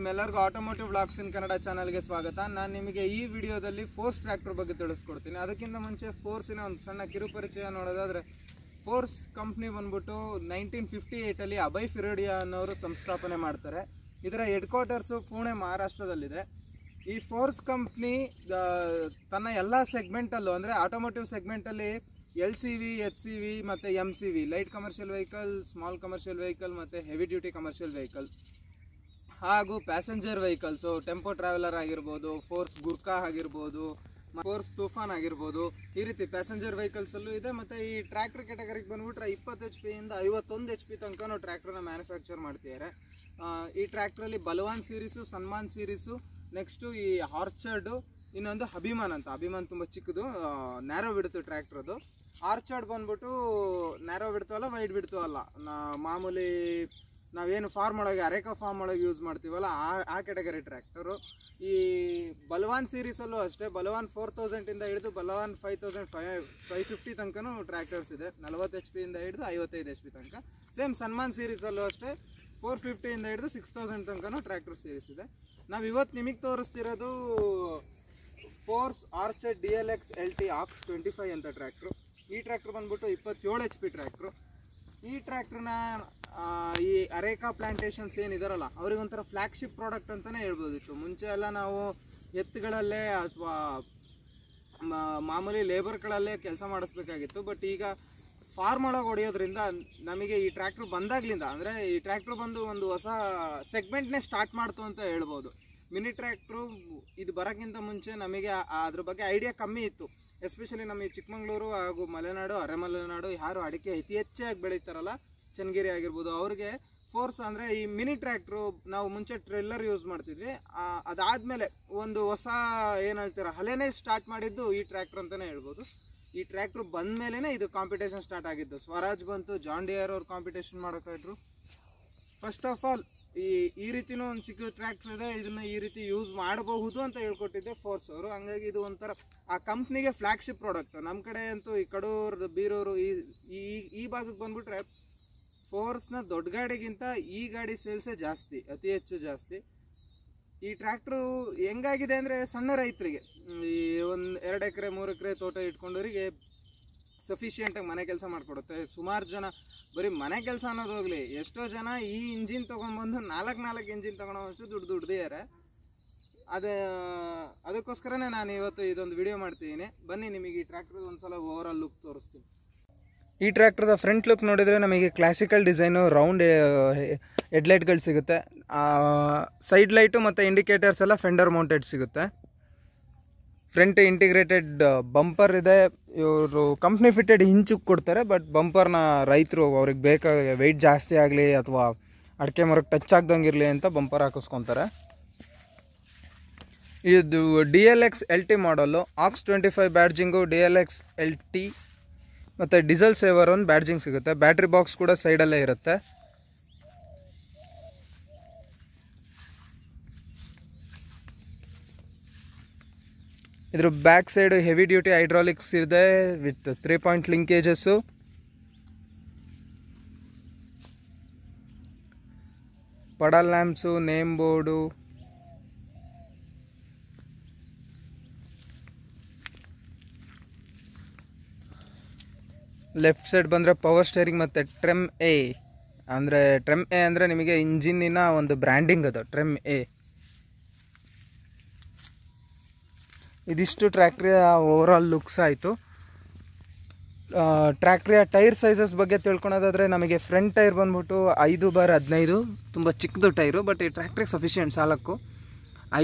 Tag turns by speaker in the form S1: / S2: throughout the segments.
S1: ನಿಮ್ಮೆಲ್ಲರಿಗೂ automotive blogs ಇನ್ ಕನ್ನಡ ಚಾನಲ್ಗೆ ಸ್ವಾಗತ ನಾನು ನಿಮಗೆ ಈ ವಿಡಿಯೋದಲ್ಲಿ ಫೋರ್ಸ್ ಟ್ರ್ಯಾಕ್ಟರ್ ಬಗ್ಗೆ ತಿಳಿಸ್ಕೊಡ್ತೀನಿ ಅದಕ್ಕಿಂತ ಮುಂಚೆ ಫೋರ್ಸಿನ ಒಂದು ಸಣ್ಣ ಕಿರುಪರಿಚಯ ನೋಡೋದಾದರೆ ಫೋರ್ಸ್ ಕಂಪ್ನಿ ಬಂದ್ಬಿಟ್ಟು ನೈನ್ಟೀನ್ ಫಿಫ್ಟಿ ಏಯ್ಟಲ್ಲಿ ಅಭಯ್ ಫಿರೋಡಿಯಾ ಅನ್ನೋರು ಸಂಸ್ಥಾಪನೆ ಮಾಡ್ತಾರೆ ಇದರ ಹೆಡ್ ಕ್ವಾರ್ಟರ್ಸು ಪುಣೆ ಮಹಾರಾಷ್ಟ್ರದಲ್ಲಿದೆ ಈ ಫೋರ್ಸ್ ಕಂಪ್ನಿ ತನ್ನ ಎಲ್ಲ ಸೆಗ್ಮೆಂಟಲ್ಲೂ ಅಂದರೆ ಆಟೋಮೋಟಿವ್ ಸೆಗ್ಮೆಂಟಲ್ಲಿ L C V H C V ಮತ್ತು M C V light commercial vehicle small commercial vehicle ಮತ್ತು ಹೆವಿ ಡ್ಯೂಟಿ ಕಮರ್ಷಿಯಲ್ ವೆಹಿಕಲ್ ಹಾಗೂ ಪ್ಯಾಸೆಂಜರ್ ವೆಹಿಕಲ್ಸು ಟೆಂಪೋ ಟ್ರಾವೆಲರ್ ಆಗಿರ್ಬೋದು ಫೋರ್ಸ್ ಗುರ್ಕಾ ಆಗಿರ್ಬೋದು ಫೋರ್ಸ್ ತೂಫಾನ್ ಆಗಿರ್ಬೋದು ಈ ರೀತಿ ಪ್ಯಾಸೆಂಜರ್ ವೆಹಿಕಲ್ಸಲ್ಲೂ ಇದೆ ಮತ್ತು ಈ ಟ್ರ್ಯಾಕ್ಟರ್ ಕ್ಯಾಟಗರಿಗೆ ಬಂದುಬಿಟ್ರೆ ಇಪ್ಪತ್ತು ಎಚ್ ಪಿಯಿಂದ ಐವತ್ತೊಂದು ಎಚ್ ಪಿ ತನಕ ನಾವು ಟ್ರ್ಯಾಕ್ಟರ್ನ ಮ್ಯಾನುಫ್ಯಾಕ್ಚರ್ ಮಾಡ್ತಿದ್ದಾರೆ ಈ ಟ್ರ್ಯಾಕ್ಟ್ರಲ್ಲಿ Balwan series Sanman series next ಈ ಆರ್ಚರ್ಡು ಇನ್ನೊಂದು ಅಭಿಮಾನ್ ಅಂತ ಅಭಿಮಾನ್ ತುಂಬ ಚಿಕ್ಕದು ನ್ಯಾರೋ ಬಿಡ್ತು ಟ್ರ್ಯಾಕ್ಟ್ರದು ಆರ್ಚರ್ಡ್ ಬಂದುಬಿಟ್ಟು ನ್ಯಾರೋ ಬಿಡ್ತು ಅಲ್ಲ ವೈಡ್ ಬಿಡ್ತು ಅಲ್ಲ ಮಾಮೂಲಿ ನಾವೇನು ಫಾರ್ಮ್ ಒಳಗೆ ಅರೇಕಾ ಫಾರ್ಮ್ ಒಳಗೆ ಯೂಸ್ ಮಾಡ್ತೀವಲ್ಲ ಆ ಆ ಕೆಟಗರಿ ಟ್ರ್ಯಾಕ್ಟರು ಈ ಬಲವಾನ್ ಸೀರೀಸಲ್ಲೂ ಅಷ್ಟೇ ಬಲವಾನ್ ಫೋರ್ ತೌಸಂಡಿಂದ ಹಿಡಿದು Balwan five thousand five five fifty ತನಕನೂ ಟ್ರ್ಯಾಕ್ಟರ್ಸ್ ಇದೆ ನಲ್ವತ್ತು ಎಚ್ ಪಿಯಿಂದ ಹಿಡಿದು ಐವತ್ತೈದು ಎಚ್ ಪಿ ತನಕ ಸೇಮ್ ಸನ್ಮಾನ್ ಸೀರೀಸಲ್ಲೂ ಅಷ್ಟೇ ಫೋರ್ ಫಿಫ್ಟಿಯಿಂದ ಹಿಡಿದು ಸಿಕ್ಸ್ ತೌಸಂಡ್ ತನಕನೂ ಟ್ರ್ಯಾಕ್ಟರ್ ಸೀರೀಸ್ ಇದೆ ನಾವು ಇವತ್ತು ನಿಮಗೆ ತೋರಿಸ್ತಿರೋದು Force Orchard D L X L T ಆಕ್ಸ್ ಟ್ವೆಂಟಿ ಫೈವ್ ಅಂತ ಟ್ರ್ಯಾಕ್ಟ್ರು ಈ ಟ್ರ್ಯಾಕ್ಟ್ರ್ ಬಂದ್ಬಿಟ್ಟು ಇಪ್ಪತ್ತೇಳು ಎಚ್ ಪಿ ಟ್ರ್ಯಾಕ್ಟ್ರು ಈ ಟ್ರ್ಯಾಕ್ಟ್ರನ್ನ ಈ ಅರೇಕಾ ಪ್ಲಾಂಟೇಶನ್ಸ್ ಏನಿದಾರಲ್ಲ ಅವ್ರಿಗೊಂಥರ ಫ್ಲ್ಯಾಗ್ಶಿಪ್ ಪ್ರಾಡಕ್ಟ್ ಅಂತಲೇ ಇತ್ತು ಮುಂಚೆ ಎಲ್ಲ ನಾವು ಎತ್ತುಗಳಲ್ಲೇ ಅಥವಾ ಮಾಮೂಲಿ ಲೇಬರ್ಗಳಲ್ಲೇ ಕೆಲಸ ಮಾಡಿಸ್ಬೇಕಾಗಿತ್ತು ಬಟ್ ಈಗ ಫಾರ್ಮ್ ಒಳಗೆ ಹೊಡೆಯೋದ್ರಿಂದ ನಮಗೆ ಈ ಟ್ರ್ಯಾಕ್ಟ್ರ್ ಬಂದಾಗ್ಲಿಂದ ಅಂದರೆ ಈ ಟ್ರ್ಯಾಕ್ಟ್ರ್ ಬಂದು ಒಂದು ಹೊಸ ಸೆಗ್ಮೆಂಟ್ನೇ ಸ್ಟಾರ್ಟ್ ಮಾಡ್ತು ಅಂತ ಹೇಳ್ಬೋದು ಮಿನಿ ಟ್ರ್ಯಾಕ್ಟ್ರು ಇದು ಬರೋಕ್ಕಿಂತ ಮುಂಚೆ ನಮಗೆ ಅದ್ರ ಬಗ್ಗೆ ಐಡಿಯಾ ಕಮ್ಮಿ ಇತ್ತು ಎಸ್ಪೆಷಲಿ ನಮ್ಮ ಈ ಚಿಕ್ಕಮಂಗ್ಳೂರು ಹಾಗೂ ಮಲೆನಾಡು ಅರೆಮಲೆನಾಡು ಯಾರು ಅಡಿಕೆ ಅತಿ ಹೆಚ್ಚಾಗಿ ಬೆಳೀತಾರಲ್ಲ ಚನ್ನಗಿರಿ ಆಗಿರ್ಬೋದು ಅವ್ರಿಗೆ ಫೋರ್ಸ್ ಅಂದರೆ ಈ ಮಿನಿ ಟ್ರ್ಯಾಕ್ಟ್ರು ನಾವು ಮುಂಚೆ ಟ್ರೆಲ್ಲರ್ ಯೂಸ್ ಮಾಡ್ತಿದ್ವಿ ಅದಾದಮೇಲೆ ಒಂದು ಹೊಸ ಏನು ಹೇಳ್ತೀರ ಹಲೇನೇ ಸ್ಟಾರ್ಟ್ ಮಾಡಿದ್ದು ಈ ಟ್ರ್ಯಾಕ್ಟ್ರ್ ಅಂತಲೇ ಹೇಳ್ಬೋದು ಈ ಟ್ರ್ಯಾಕ್ಟ್ರು ಬಂದ ಮೇಲೇ ಇದು ಕಾಂಪಿಟೇಷನ್ ಸ್ಟಾರ್ಟ್ ಆಗಿದ್ದು ಸ್ವರಾಜ್ ಬಂತು ಜಾನ್ ಡಿಯರ್ ಅವ್ರು ಕಾಂಪಿಟೇಷನ್ ಮಾಡೋಕ್ಕಾದ್ರು ಫಸ್ಟ್ ಆಫ್ ಆಲ್ ಈ ಈ ರೀತಿನೂ ಒಂದು ಚಿಕ್ಕ ಟ್ರ್ಯಾಕ್ಟ್ರ್ ಇದೆ ಇದನ್ನು ಈ ರೀತಿ ಯೂಸ್ ಮಾಡಬಹುದು ಅಂತ ಹೇಳ್ಕೊಟ್ಟಿದ್ದೆ ಫೋರ್ಸ್ ಅವರು ಹಂಗಾಗಿ ಇದು ಒಂಥರ ಆ ಕಂಪ್ನಿಗೆ ಫ್ಲ್ಯಾಗ್ಶಿಪ್ ಪ್ರಾಡಕ್ಟ್ ನಮ್ಮ ಕಡೆ ಅಂತೂ ಈ ಕಡೂರು ಬೀರೂರು ಈ ಈ ಭಾಗಕ್ಕೆ ಬಂದುಬಿಟ್ರೆ ಫೋರ್ಸ್ನ ದೊಡ್ಡ ಗಾಡಿಗಿಂತ ಈ ಗಾಡಿ ಸೇಲ್ಸೇ ಜಾಸ್ತಿ ಅತಿ ಹೆಚ್ಚು ಜಾಸ್ತಿ ಈ ಟ್ರ್ಯಾಕ್ಟ್ರು ಹೆಂಗಾಗಿದೆ ಅಂದರೆ ಸಣ್ಣ ರೈತರಿಗೆ ಈ ಒಂದು ಎರಡು ಎಕರೆ ಮೂರು ಎಕರೆ ತೋಟ ಇಟ್ಕೊಂಡವರಿಗೆ ಸಫಿಷಿಯೆಂಟಾಗಿ ಮನೆ ಕೆಲಸ ಮಾಡಿಕೊಡುತ್ತೆ ಸುಮಾರು ಜನ ಬರೀ ಮನೆ ಕೆಲಸ ಅನ್ನೋದು ಹೋಗಲಿ ಎಷ್ಟೋ ಜನ ಈ ಇಂಜಿನ್ ತೊಗೊಂಬಂದು ನಾಲ್ಕು ನಾಲ್ಕು ಇಂಜಿನ್ ಅಷ್ಟು ದುಡ್ಡು ದುಡ್ದಿದ್ದಾರೆ ಅದೇ ಅದಕ್ಕೋಸ್ಕರನೇ ನಾನು ಇವತ್ತು ಇದೊಂದು ವಿಡಿಯೋ ಮಾಡ್ತಿದ್ದೀನಿ ಬನ್ನಿ ನಿಮಗೆ ಈ ಟ್ರ್ಯಾಕ್ಟ್ರದ್ದು ಒಂದು ಸಲ ಓವರಾಲ್ ಲುಕ್ ತೋರಿಸ್ತೀನಿ ಈ ಟ್ರ್ಯಾಕ್ಟರ್ದ ಫ್ರಂಟ್ ಲುಕ್ ನೋಡಿದರೆ ನಮಗೆ ಕ್ಲಾಸಿಕಲ್ ಡಿಸೈನು ರೌಂಡ್ ಹೆಡ್ಲೈಟ್ಗಳು ಸಿಗುತ್ತೆ ಸೈಡ್ ಲೈಟು ಮತ್ತು ಇಂಡಿಕೇಟರ್ಸ್ ಎಲ್ಲ ಫೆಂಡರ್ ಮೌಂಟೆಡ್ ಸಿಗುತ್ತೆ ಫ್ರಂಟ್ ಇಂಟಿಗ್ರೇಟೆಡ್ ಬಂಪರ್ ಇದೆ ಇವರು ಕಂಪ್ನಿ ಫಿಟ್ಟೆಡ್ ಹಿಂಚುಕ್ ಕೊಡ್ತಾರೆ ಬಟ್ ಬಂಪರ್ನ ರೈತರು ಅವ್ರಿಗೆ ಬೇಕಾಗಿ ವೆಯ್ಟ್ ಜಾಸ್ತಿ ಆಗಲಿ ಅಥವಾ ಅಡಿಕೆ ಮರಕ್ಕೆ ಟಚ್ ಆಗ್ದಂಗೆ ಇರಲಿ ಅಂತ ಬಂಪರ್ ಹಾಕಿಸ್ಕೊತಾರೆ ಇದು D L X L T model ಆಕ್ಸ್ twenty five badging D L X L T ಮತ್ತು ಡೀಸೆಲ್ ಸೇವರ್ ಒಂದು ಬ್ಯಾಡ್ಜಿಂಗ್ ಸಿಗುತ್ತೆ ಬ್ಯಾಟ್ರಿ ಬಾಕ್ಸ್ ಕೂಡ ಸೈಡಲ್ಲೇ ಇರುತ್ತೆ ಇದ್ರ back side heavy duty hydraulics ಇದೆ with three point linkages puddle lamps name board left side ಬಂದರೆ ಪವರ್ ಸ್ಟೇರಿಂಗ್ ಮತ್ತು ಟ್ರೆಮ್ ಎ ಅಂದರೆ ಟ್ರೆಮ್ ಎ ಅಂದರೆ ನಿಮಗೆ ಇಂಜಿನ್ನಿನ ಒಂದು ಬ್ರ್ಯಾಂಡಿಂಗ್ ಅದು ಟ್ರೆಮ್ ಎ ಇದಿಷ್ಟು ಟ್ರ್ಯಾಕ್ಟ್ರಿಯ ಓವರಾಲ್ ಲುಕ್ಸ್ ಆಯಿತು ಟ್ರ್ಯಾಕ್ಟ್ರಿಯ ಟೈರ್ ಸೈಜಸ್ ಬಗ್ಗೆ ತಿಳ್ಕೊಳೋದಾದರೆ ನಮಗೆ ಫ್ರಂಟ್ ಟೈರ್ ಬಂದ್ಬಿಟ್ಟು ಐದು ಬಾರ್ ಹದಿನೈದು ತುಂಬ ಚಿಕ್ಕದು ಟೈರು ಬಟ್ ಈ ಟ್ರ್ಯಾಕ್ಟ್ರಿಗೆ ಸಫಿಷಿಯೆಂಟ್ ಸಾಲಕ್ಕೂ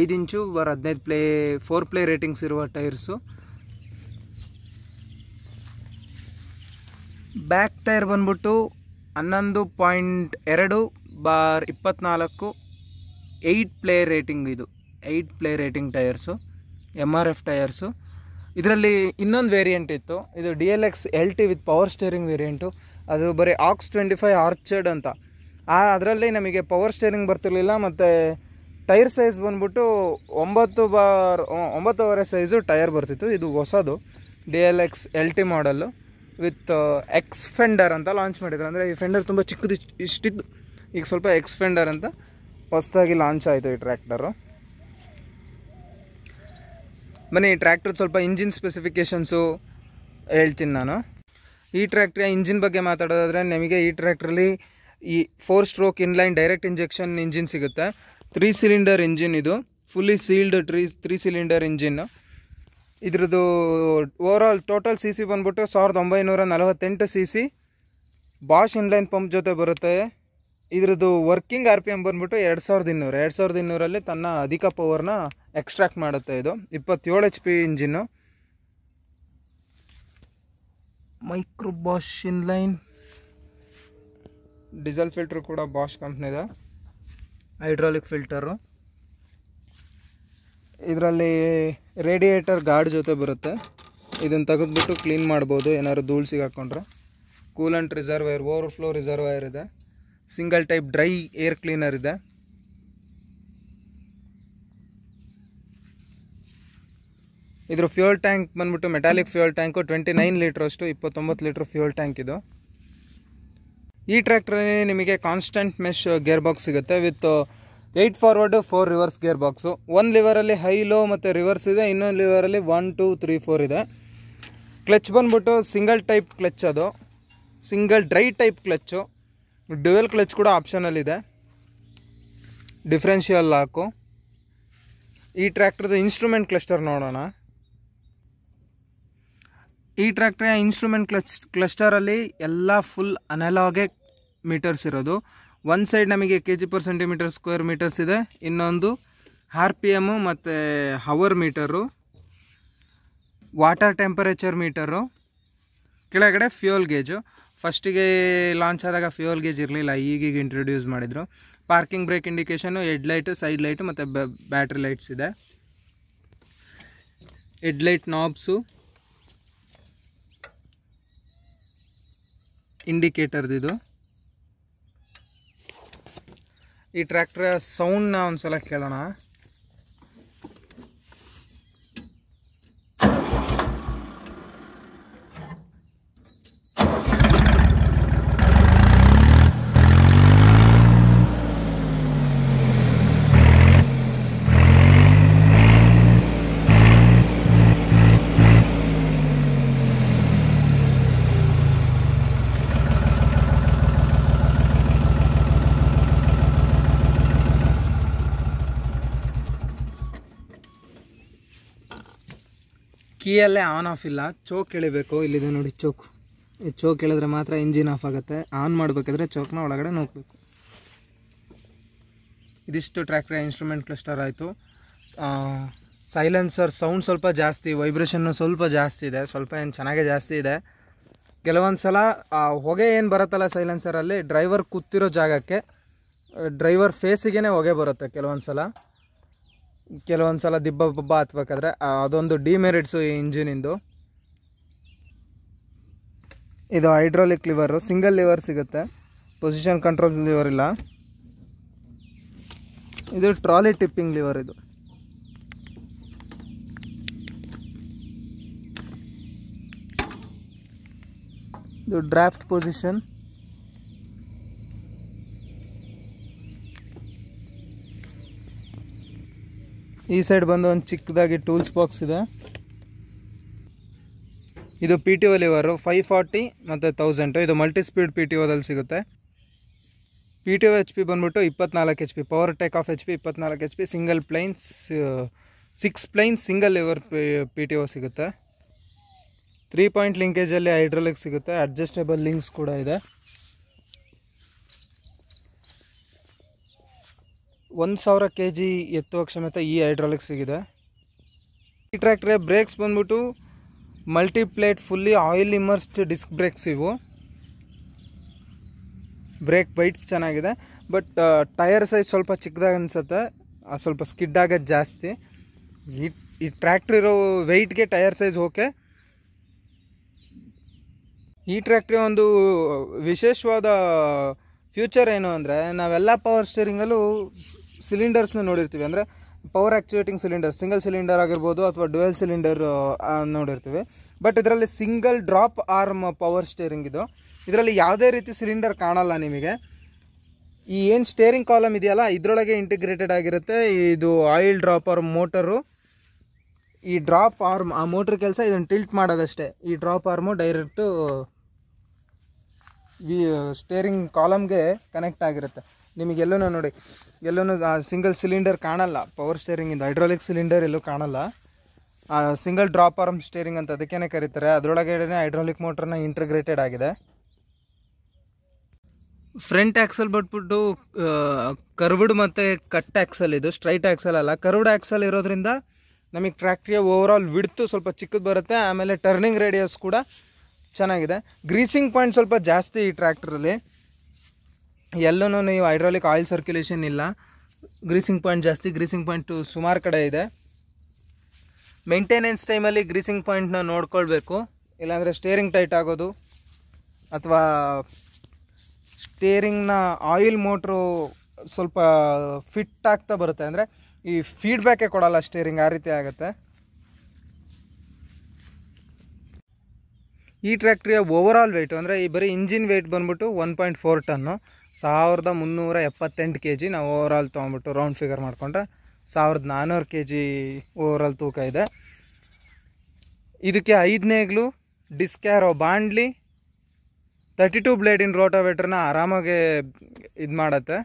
S1: ಐದು ಇಂಚು ಬಾರ್ ಹದಿನೈದು ಪ್ಲೇ ಫೋರ್ ಪ್ಲೇ ರೇಟಿಂಗ್ಸ್ ಇರುವ ಟೈರ್ಸು ಬ್ಯಾಕ್ ಟೈರ್ ಬಂದ್ಬಿಟ್ಟು ಹನ್ನೊಂದು ಪಾಯಿಂಟ್ ಎರಡು ಬಾರ್ ಇಪ್ಪತ್ತ್ನಾಲ್ಕು ಏಯ್ಟ್ ಪ್ಲೇ ರೇಟಿಂಗ್ ಇದು eight ply rating tyres M R F tyres ಇದರಲ್ಲಿ ಇನ್ನೊಂದು ವೇರಿಯಂಟ್ ಇತ್ತು ಇದು D L X L T with power steering variant ಅದು ಬರೀ ಆಕ್ಸ್ ಟ್ವೆಂಟಿ ಫೈವ್ ಆರ್ಚರ್ಡ್ ಅಂತ ಆ ಅದರಲ್ಲಿ ನಮಗೆ ಪವರ್ ಸ್ಟೇರಿಂಗ್ ಬರ್ತಿರಲಿಲ್ಲ ಮತ್ತು ಟೈರ್ ಸೈಜ್ ಬಂದ್ಬಿಟ್ಟು ಒಂಬತ್ತು ಬಾರ್ ಒಂಬತ್ತುವರೆ ಸೈಜು ಟೈರ್ ಬರ್ತಿತ್ತು ಇದು ಹೊಸದು D L X L T model with X fender ಅಂತ ಲಾಂಚ್ ಮಾಡಿದ್ರು ಅಂದರೆ ಈ ಫೆಂಡರ್ ತುಂಬ ಚಿಕ್ಕದು ಇಷ್ಟಿದ್ದು ಈಗ ಸ್ವಲ್ಪ ಎಕ್ಸ್ ಫೆಂಡರ್ ಅಂತ ಹೊಸದಾಗಿ ಲಾಂಚ್ ಆಯಿತು ಈ ಟ್ರ್ಯಾಕ್ಟರು ಬನ್ನಿ ಈ ಟ್ರ್ಯಾಕ್ಟರ್ ಸ್ವಲ್ಪ ಇಂಜಿನ್ ಸ್ಪೆಸಿಫಿಕೇಷನ್ಸು ಹೇಳ್ತೀನಿ ನಾನು ಈ ಟ್ರ್ಯಾಕ್ಟ್ರ ಇಂಜಿನ್ ಬಗ್ಗೆ ಮಾತಾಡೋದಾದರೆ ನಿಮಗೆ ಈ ಟ್ರ್ಯಾಕ್ಟ್ರಲ್ಲಿ ಈ four stroke inline direct injection engine ಸಿಗುತ್ತೆ ತ್ರೀ ಸಿಲಿಂಡರ್ ಇಂಜಿನ್ ಇದು fully sealed three three cylinder engine ಇದ್ರದ್ದು overall total C C ಬಂದ್ಬಿಟ್ಟು ಸಾವಿರದ ಒಂಬೈನೂರ ನಲವತ್ತೆಂಟು C C Bosch inline pump ಜೊತೆ ಬರುತ್ತೆ ಇದ್ರದ್ದು ವರ್ಕಿಂಗ್ ಆರ್ ಪಿ ಎಮ್ ಬಂದ್ಬಿಟ್ಟು ಎರಡು ಸಾವಿರದ ಇನ್ನೂರು ಎರಡು ಸಾವಿರದ ಇನ್ನೂರಲ್ಲಿ ತನ್ನ ಅಧಿಕ ಪವರ್ನ ಎಕ್ಸ್ಟ್ರಾಕ್ಟ್ ಮಾಡುತ್ತೆ ಇದು ಇಪ್ಪತ್ತೇಳು H P engine micro Bosch inline diesel filter ಕೂಡ ಬಾಷ್ ಕಂಪ್ನಿದೆ ಹೈಡ್ರಾಲಿಕ್ ಫಿಲ್ಟರು ಇದರಲ್ಲಿ ರೇಡಿಯೇಟರ್ ಗಾರ್ಡ್ ಜೊತೆ ಬರುತ್ತೆ ಇದನ್ನು ತೆಗೆದ್ಬಿಟ್ಟು ಕ್ಲೀನ್ ಮಾಡ್ಬೋದು ಏನಾದ್ರು ಧೂಳು ಹಾಕ್ಕೊಂಡ್ರೆ ಕೂಲಂಟ್ ರಿಸರ್ವೈರ್ ಓವರ್ಫ್ಲೋ ರಿಸರ್ವೈರ್ ಇದೆ single type dry air cleaner ಇದೆ ಇದ್ರ ಫ್ಯೂಯಲ್ ಟ್ಯಾಂಕ್ ಬಂದ್ಬಿಟ್ಟು metallic fuel tank twenty nine ಅಷ್ಟು ಇಪ್ಪತ್ತೊಂಬತ್ತು ಲೀಟ್ರ್ ಫ್ಯೂಯಲ್ ಟ್ಯಾಂಕ್ ಇದು ಈ ಟ್ರ್ಯಾಕ್ಟ್ರಲ್ಲಿ ನಿಮಗೆ ಕಾನ್ಸ್ಟೆಂಟ್ ಮೆಶ್ ಗೇರ್ ಬಾಕ್ಸ್ ಸಿಗುತ್ತೆ with eight forward four reverse gear box ಒಂದು ಲಿವರಲ್ಲಿ ಹೈ ಲೋ ಮತ್ತು ರಿವರ್ಸ್ ಇದೆ ಇನ್ನೊಂದು ಲಿವರಲ್ಲಿ ಒನ್ ಟೂ ತ್ರೀ ಫೋರ್ ಇದೆ ಕ್ಲಚ್ ಬಂದ್ಬಿಟ್ಟು ಸಿಂಗಲ್ ಟೈಪ್ ಕ್ಲಚ್ ಅದು single dry type clutch dual clutch ಕೂಡ ಆಪ್ಷನಲ್ಲಿದೆ ಡಿಫ್ರೆನ್ಷಿಯಲ್ ಲಾಕು ಈ ಟ್ರ್ಯಾಕ್ಟರ್ದು ಇನ್ಸ್ಟ್ರೂಮೆಂಟ್ ಕ್ಲಸ್ಟರ್ ನೋಡೋಣ ಈ ಟ್ರ್ಯಾಕ್ಟರ್ ಇನ್ಸ್ಟ್ರೂಮೆಂಟ್ ಕ್ಲಚ್ ಕ್ಲಸ್ಟರಲ್ಲಿ ಎಲ್ಲ ಫುಲ್ ಅನಲಾಗೆ ಮೀಟರ್ಸ್ ಇರೋದು ಒನ್ ಸೈಡ್ ನಮಗೆ K G per centimetre square meters ಇದೆ ಇನ್ನೊಂದು ಆರ್ ಪಿ ಎಮ್ಮು ಮತ್ತು hour meter water temperature meter ಕೆಳಗಡೆ ಫ್ಯೂಯಲ್ ಗೇಜು ಫಸ್ಟಿಗೆ ಲಾಂಚ್ ಆದಾಗ ಫ್ಯೂಯಲ್ ಗೇಜ್ ಇರಲಿಲ್ಲ ಈಗೀಗ ಇಂಟ್ರೊಡ್ಯೂಸ್ ಮಾಡಿದರು parking brake indication head light side light ಮತ್ತು ಬ್ಯಾಟ್ರಿ ಲೈಟ್ಸ್ ಇದೆ ಹೆಡ್ ಲೈಟ್ ನಾಬ್ಸು ಇಂಡಿಕೇಟರ್ದಿದು ಈ ಟ್ರ್ಯಾಕ್ಟ್ರ ಸೌಂಡ್ನ ಒಂದು ಸಲ ಕೇಳೋಣ ಕೀಯಲ್ಲೇ ಆನ್ ಆಫ್ ಇಲ್ಲ ಚೋಕ್ ಎಳಿಬೇಕು ಇಲ್ಲಿದೆ ನೋಡಿ ಚೋಕ್ ಈ ಚೋಕ್ ಎಳೆದ್ರೆ ಮಾತ್ರ ಇಂಜಿನ್ ಆಫ್ ಆಗುತ್ತೆ ಆನ್ ಮಾಡಬೇಕಾದ್ರೆ ಚೋಕ್ನ ಒಳಗಡೆ ನೋಡಬೇಕು ಇದಿಷ್ಟು ಟ್ರ್ಯಾಕ್ಟರ್ ಇನ್ಸ್ಟ್ರೂಮೆಂಟ್ ಕ್ಲಸ್ಟರ್ ಆಯಿತು ಸೈಲೆನ್ಸರ್ ಸೌಂಡ್ ಸ್ವಲ್ಪ ಜಾಸ್ತಿ ವೈಬ್ರೇಷನ್ನು ಸ್ವಲ್ಪ ಜಾಸ್ತಿ ಇದೆ ಸ್ವಲ್ಪ ಏನು ಚೆನ್ನಾಗೇ ಜಾಸ್ತಿ ಇದೆ ಕೆಲವೊಂದು ಸಲ ಹೊಗೆ ಏನು ಬರುತ್ತಲ್ಲ ಸೈಲೆನ್ಸರಲ್ಲಿ ಡ್ರೈವರ್ ಕೂತಿರೋ ಜಾಗಕ್ಕೆ ಡ್ರೈವರ್ ಫೇಸಿಗೆ ಹೊಗೆ ಬರುತ್ತೆ ಕೆಲವೊಂದು ಸಲ ಕೆಲವೊಂದು ಸಲ ದಿಬ್ಬ ಬಬ್ಬ ಹತ್ಬೇಕಾದ್ರೆ ಅದೊಂದು ಡಿಮೆರಿಟ್ಸು ಈ ಇಂಜಿನಿಂದು ಇದು ಹೈಡ್ರಾಲಿಕ್ ಲಿವರು ಸಿಂಗಲ್ ಲಿವರ್ ಸಿಗುತ್ತೆ ಪೊಸಿಷನ್ ಕಂಟ್ರೋಲ್ ಲಿವರ್ ಇಲ್ಲ ಇದು ಟ್ರಾಲಿ ಟಿಪ್ಪಿಂಗ್ ಲಿವರ್ ಇದು ಇದು ಡ್ರಾಫ್ಟ್ ಪೊಸಿಷನ್ ಈ ಸೈಡ್ ಬಂದು ಒಂದು ಚಿಕ್ಕದಾಗಿ ಟೂಲ್ಸ್ ಬಾಕ್ಸ್ ಇದೆ ಇದು P T O lever five forty ಮತ್ತು ತೌಸಂಡು ಇದು ಮಲ್ಟಿ ಸ್ಪೀಡ್ ಪಿ ಟಿ ಒದಲ್ಲಿ ಸಿಗುತ್ತೆ P T O H P ಬಂದ್ಬಿಟ್ಟು ಇಪ್ಪತ್ನಾಲ್ಕು H P power take off H P ಇಪ್ಪತ್ನಾಲ್ಕು H P single splines six splines single lever P T O ಸಿಗುತ್ತೆ three point ಲಿಂಕೇಜಲ್ಲಿ hydraulic ಸಿಗುತ್ತೆ adjustable links ಕೂಡ ಇದೆ ಒಂದು ಸಾವಿರ ಕೆ ಜಿ ಎತ್ತುವ ಕ್ಷಮತೆ ಈ ಸಿಗಿದೆ ಈ ಟ್ರ್ಯಾಕ್ಟ್ರೆ ಬ್ರೇಕ್ಸ್ ಬಂದ್ಬಿಟ್ಟು multiplate fully oil immersed disc brakes ಇವು ಬ್ರೇಕ್ ಬೈಟ್ಸ್ ಚೆನ್ನಾಗಿದೆ ಬಟ್ ಟಯರ್ ಸೈಜ್ ಸ್ವಲ್ಪ ಚಿಕ್ಕದಾಗ ಅನಿಸುತ್ತೆ ಸ್ವಲ್ಪ ಸ್ಕಿಡ್ ಆಗೋದು ಜಾಸ್ತಿ ಈ ಈ ಟ್ರ್ಯಾಕ್ಟ್ರ್ ಇರೋ ವೆಯ್ಟ್ಗೆ ಟೈರ್ ಸೈಜ್ ಓಕೆ ಈ ಟ್ರ್ಯಾಕ್ಟ್ರಿ ಒಂದು ವಿಶೇಷವಾದ ಫ್ಯೂಚರ್ ಏನು ಅಂದರೆ ನಾವೆಲ್ಲ ಪವರ್ ಸ್ಟೀರಿಂಗಲ್ಲೂ ಸಿಲಿಂಡರ್ಸ್ನ ನೋಡಿರ್ತೀವಿ ಅಂದರೆ power actuating cylinder single cylinder ಆಗಿರ್ಬೋದು ಅಥವಾ ಡುವೆಲ್ ಸಿಲಿಂಡರ್ ನೋಡಿರ್ತೀವಿ ಬಟ್ ಇದರಲ್ಲಿ single drop arm power steering ಇದು ಇದರಲ್ಲಿ ಯಾವುದೇ ರೀತಿ ಸಿಲಿಂಡರ್ ಕಾಣಲ್ಲ ನಿಮಗೆ ಈ ಏನು ಸ್ಟೇರಿಂಗ್ ಕಾಲಮ್ ಇದೆಯಲ್ಲ ಇದರೊಳಗೆ ಇಂಟಿಗ್ರೇಟೆಡ್ ಆಗಿರುತ್ತೆ ಇದು ಆಯಿಲ್ ಡ್ರಾಪ್ ಆರ್ಮ್ ಮೋಟರು ಈ ಡ್ರಾಪ್ ಆರ್ಮ್ ಆ ಮೋಟ್ರ್ ಕೆಲಸ ಇದನ್ನು ಟಿಲ್ಟ್ ಮಾಡೋದಷ್ಟೇ ಈ ಡ್ರಾಪ್ ಆರ್ಮು ಡೈರೆಕ್ಟು ವಿ ಸ್ಟೇರಿಂಗ್ ಕಾಲಮ್ಗೆ ಕನೆಕ್ಟ್ ಆಗಿರುತ್ತೆ ನಿಮಗೆಲ್ಲೂ ನೋಡಿ ಎಲ್ಲೂ ಸಿಂಗಲ್ ಸಿಲಿಂಡರ್ ಕಾಣಲ್ಲ ಪವರ್ ಸ್ಟೇರಿಂಗಿಂದ ಹೈಡ್ರಾಲಿಕ್ ಸಿಲಿಂಡರ್ ಎಲ್ಲೂ ಕಾಣಲ್ಲ ಸಿಂಗಲ್ ಡ್ರಾಪ್ ಆರ್ಮ್ ಸ್ಟೇರಿಂಗ್ ಅಂತ ಅದಕ್ಕೇ ಕರೀತಾರೆ ಅದರೊಳಗಡೆ ಹೈಡ್ರಾಲಿಕ್ ಮೋಟರ್ನ ಇಂಟ್ರಗ್ರೇಟೆಡ್ ಆಗಿದೆ ಫ್ರಂಟ್ ಆ್ಯಕ್ಸಲ್ ಬಿಟ್ಬಿಟ್ಟು ಕರ್ವ್ಡ್ ಮತ್ತು ಕಟ್ ಆ್ಯಕ್ಸಲ್ ಇದು ಸ್ಟ್ರೈಟ್ ಆ್ಯಕ್ಸಲ್ ಅಲ್ಲ ಕರ್ವ್ಡ್ ಆ್ಯಕ್ಸಲ್ ಇರೋದ್ರಿಂದ ನಮಗೆ ಟ್ರ್ಯಾಕ್ಟ್ರಿಯ ಆಲ್ ವಿಡ್ತು ಸ್ವಲ್ಪ ಚಿಕ್ಕದು ಬರುತ್ತೆ ಆಮೇಲೆ ಟರ್ನಿಂಗ್ ರೇಡಿಯಸ್ ಕೂಡ ಚೆನ್ನಾಗಿದೆ ಗ್ರೀಸಿಂಗ್ ಪಾಯಿಂಟ್ ಸ್ವಲ್ಪ ಜಾಸ್ತಿ ಈ ಟ್ರ್ಯಾಕ್ಟ್ರಲ್ಲಿ ಎಲ್ಲೂ ನೀವು ಹೈಡ್ರಾಲಿಕ್ ಆಯಿಲ್ ಸರ್ಕ್ಯುಲೇಷನ್ ಇಲ್ಲ ಗ್ರೀಸಿಂಗ್ ಪಾಯಿಂಟ್ ಜಾಸ್ತಿ ಗ್ರೀಸಿಂಗ್ ಪಾಯಿಂಟ್ ಸುಮಾರು ಕಡೆ ಇದೆ ಮೇಂಟೆನೆನ್ಸ್ ಟೈಮಲ್ಲಿ ಗ್ರೀಸಿಂಗ್ ಪಾಯಿಂಟ್ನ ನೋಡ್ಕೊಳ್ಬೇಕು ಇಲ್ಲಾಂದರೆ ಸ್ಟೇರಿಂಗ್ ಟೈಟ್ ಆಗೋದು ಅಥವಾ ಸ್ಟೇರಿಂಗ್ನ ಆಯಿಲ್ ಮೋಟ್ರು ಸ್ವಲ್ಪ ಫಿಟ್ ಆಗ್ತಾ ಬರುತ್ತೆ ಅಂದರೆ ಈ ಫೀಡ್ಬ್ಯಾಕೇ ಕೊಡೋಲ್ಲ ಸ್ಟೇರಿಂಗ್ ಆ ರೀತಿ ಆಗುತ್ತೆ ಈ ಟ್ರ್ಯಾಕ್ಟ್ರಿಯ ಓವರ್ ಆಲ್ ವೆಯ್ಟು ಅಂದರೆ ಈ ಬರೀ ಇಂಜಿನ್ ವೆಯ್ಟ್ ಬಂದ್ಬಿಟ್ಟು ಒನ್ ಪಾಯಿಂಟ್ ಫೋರ್ ಟನ್ನು ಸಾವಿರದ ಮುನ್ನೂರ ಎಪ್ಪತ್ತೆಂಟು ಕೆ ಜಿ ನಾವು ಓವರಾಲ್ ತೊಗೊಂಬಿಟ್ಟು ರೌಂಡ್ ಫಿಗರ್ ಮಾಡಿಕೊಂಡ್ರೆ ಸಾವಿರದ ನಾನ್ನೂರು ಕೆ ಜಿ ಓವರಾಲ್ ತೂಕ ಇದೆ ಇದಕ್ಕೆ ಐದನೇಗ್ಲು ಡಿಸ್ಕ್ಯಾರೋ ಬಾಂಡ್ಲಿ ತರ್ಟಿ ಟು ಬ್ಲೇಡಿನ ರೋಟೋವೇಟ್ರನ್ನ ಆರಾಮಾಗೆ ಇದು ಮಾಡತ್ತೆ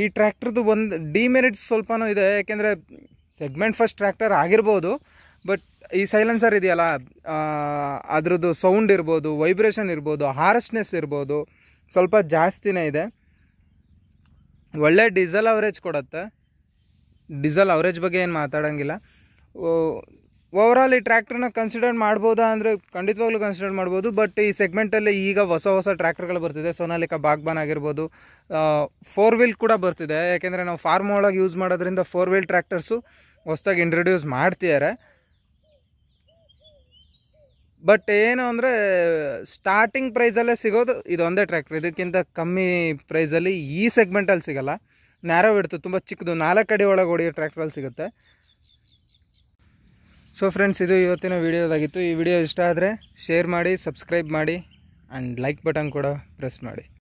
S1: ಈ ಟ್ರ್ಯಾಕ್ಟ್ರದ್ದು ಒಂದು ಡಿಮೆರಿಟ್ಸ್ ಸ್ವಲ್ಪನೂ ಇದೆ ಯಾಕೆಂದರೆ ಸೆಗ್ಮೆಂಟ್ ಫಸ್ಟ್ ಟ್ರ್ಯಾಕ್ಟರ್ ಆಗಿರ್ಬೋದು ಬಟ್ ಈ ಸೈಲೆನ್ಸರ್ ಇದೆಯಲ್ಲ ಅದ್ರದ್ದು ಸೌಂಡ್ ಇರ್ಬೋದು ವೈಬ್ರೇಷನ್ ಇರ್ಬೋದು ಹಾರ್ಶ್ನೆಸ್ ಇರ್ಬೋದು ಸ್ವಲ್ಪ ಜಾಸ್ತಿನೇ ಇದೆ ಒಳ್ಳೆ ಡೀಸೆಲ್ ಅವರೇಜ್ ಕೊಡುತ್ತೆ ಡೀಸೆಲ್ ಅವರೇಜ್ ಬಗ್ಗೆ ಏನು ಮಾತಾಡೋಂಗಿಲ್ಲ ಓವರಾಲ್ ಈ ಟ್ರ್ಯಾಕ್ಟರ್ನ ಕನ್ಸಿಡರ್ ಮಾಡ್ಬೋದಾ ಅಂದರೆ ಖಂಡಿತವಾಗ್ಲೂ ಕನ್ಸಿಡರ್ ಮಾಡ್ಬೋದು ಬಟ್ ಈ ಸೆಗ್ಮೆಂಟಲ್ಲಿ ಈಗ ಹೊಸ ಹೊಸ ಟ್ರ್ಯಾಕ್ಟರ್ಗಳು ಬರ್ತಿದೆ ಸೋನಾಲಿಕ ಬಾಗ್ಬಾನ್ ಆಗಿರ್ಬೋದು ಫೋರ್ ವೀಲ್ ಕೂಡ ಬರ್ತಿದೆ ಯಾಕೆಂದರೆ ನಾವು ಫಾರ್ಮ್ ಒಳಗೆ ಯೂಸ್ ಮಾಡೋದ್ರಿಂದ ಫೋರ್ ವೀಲ್ ಟ್ರ್ಯಾಕ್ಟರ್ಸು ಹೊಸ್ದಾಗಿ ಇಂಟ್ರೊಡ್ಯೂಸ್ ಮಾಡ್ತಿದ್ದಾರೆ ಬಟ್ ಏನು ಅಂದರೆ ಸ್ಟಾರ್ಟಿಂಗ್ ಪ್ರೈಸಲ್ಲೇ ಸಿಗೋದು ಇದೊಂದೇ ಟ್ರ್ಯಾಕ್ಟ್ರ್ ಇದಕ್ಕಿಂತ ಕಮ್ಮಿ ಪ್ರೈಸಲ್ಲಿ ಈ ಸೆಗ್ಮೆಂಟಲ್ಲಿ ಸಿಗೋಲ್ಲ ನ್ಯಾರೋ ಇಡ್ತು ತುಂಬ ಚಿಕ್ಕದು ನಾಲ್ಕು ಅಡಿ ಒಳಗೆ ಹೊಡೆಯೋ ಟ್ರ್ಯಾಕ್ಟ್ರಲ್ಲಿ ಸಿಗುತ್ತೆ ಸೊ ಫ್ರೆಂಡ್ಸ್ ಇದು ಇವತ್ತಿನ ವೀಡಿಯೋದಾಗಿತ್ತು ಈ ವಿಡಿಯೋ ಇಷ್ಟ ಆದರೆ ಶೇರ್ ಮಾಡಿ ಸಬ್ಸ್ಕ್ರೈಬ್ ಮಾಡಿ ಆ್ಯಂಡ್ ಲೈಕ್ ಬಟನ್ ಕೂಡ ಪ್ರೆಸ್ ಮಾಡಿ